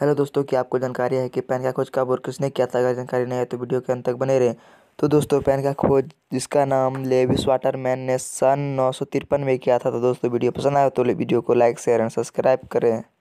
hello दोस्तों की आपको जानकारी है कि पैन का खोज कब और किसने किया था अगर जानकारी नहीं है तो वीडियो के अंत तक बने रहें तो दोस्तों पैन का खोज जिसका नाम लेविस वाटरमैन ने सन नौ में किया था तो दोस्तों वीडियो पसंद आया तो वीडियो को लाइक शेयर एंड सब्सक्राइब करें